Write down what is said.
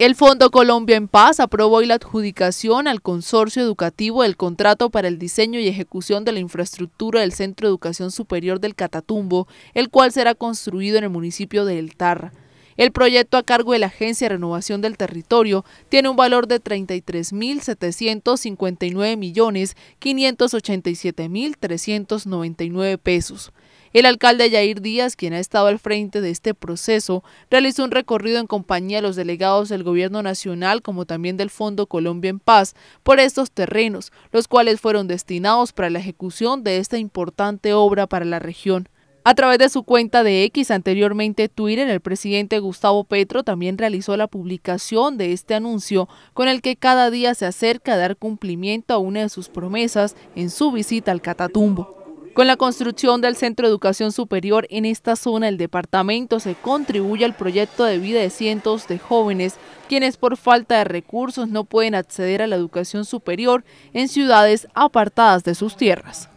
El Fondo Colombia en Paz aprobó hoy la adjudicación al consorcio educativo del contrato para el diseño y ejecución de la infraestructura del Centro de Educación Superior del Catatumbo, el cual será construido en el municipio de El Tarra. El proyecto a cargo de la Agencia de Renovación del Territorio tiene un valor de 33.759.587.399 pesos. El alcalde Yair Díaz, quien ha estado al frente de este proceso, realizó un recorrido en compañía de los delegados del Gobierno Nacional como también del Fondo Colombia en Paz por estos terrenos, los cuales fueron destinados para la ejecución de esta importante obra para la región. A través de su cuenta de X, anteriormente Twitter, el presidente Gustavo Petro también realizó la publicación de este anuncio con el que cada día se acerca a dar cumplimiento a una de sus promesas en su visita al Catatumbo. Con la construcción del Centro de Educación Superior en esta zona el departamento se contribuye al proyecto de vida de cientos de jóvenes quienes por falta de recursos no pueden acceder a la educación superior en ciudades apartadas de sus tierras.